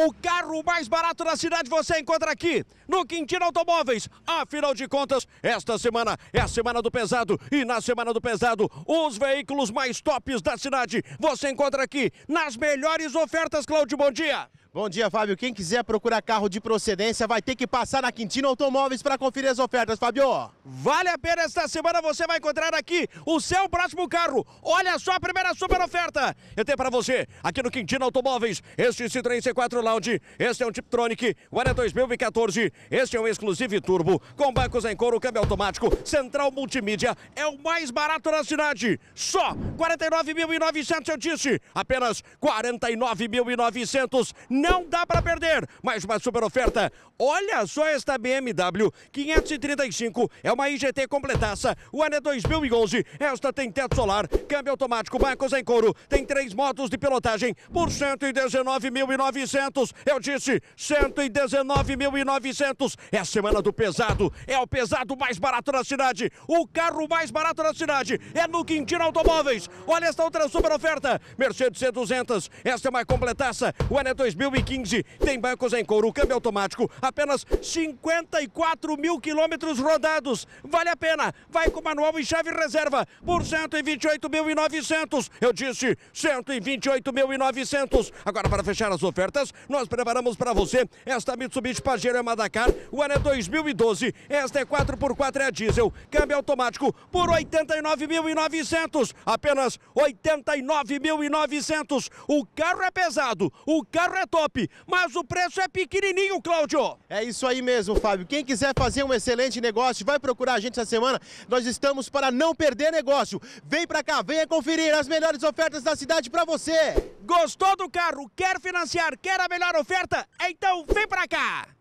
O carro mais barato da cidade você encontra aqui, no Quintino Automóveis. Afinal de contas, esta semana é a semana do pesado. E na semana do pesado, os veículos mais tops da cidade você encontra aqui, nas melhores ofertas, Cláudio. Bom dia! Bom dia, Fábio. Quem quiser procurar carro de procedência vai ter que passar na Quintino Automóveis para conferir as ofertas, Fábio. Vale a pena esta semana você vai encontrar aqui o seu próximo carro. Olha só a primeira super oferta. Eu tenho para você aqui no Quintino Automóveis este Citroën C4 Lounge, este é um Tiptronic, o é 2014, este é um Exclusive Turbo com bancos em couro, câmbio automático, central multimídia, é o mais barato na cidade. Só 49.900 eu disse, apenas 49.900 não dá para perder. Mais uma super oferta. Olha só esta BMW 535. É uma IGT completaça. O ano é 2011. Esta tem teto solar, câmbio automático, bancos em couro. Tem três modos de pilotagem por 119.900. Eu disse 119.900. É a semana do pesado. É o pesado mais barato da cidade. O carro mais barato da cidade. É no Quintino Automóveis. Olha esta outra super oferta. Mercedes C200. Esta é uma completaça. O ano é 2011. 2015 tem bancos em couro, câmbio automático, apenas 54 mil quilômetros rodados. Vale a pena. Vai com manual e chave reserva por 128.900. Eu disse 128.900. Agora, para fechar as ofertas, nós preparamos para você esta Mitsubishi Pajero Madakar. O ano é 2012. Esta é 4x4 é a diesel. Câmbio automático por 89.900. Apenas 89.900. O carro é pesado. O carro é todo top, mas o preço é pequenininho, Cláudio. É isso aí mesmo, Fábio. Quem quiser fazer um excelente negócio, vai procurar a gente essa semana. Nós estamos para não perder negócio. Vem para cá, venha conferir as melhores ofertas da cidade para você. Gostou do carro? Quer financiar? Quer a melhor oferta? Então vem para cá.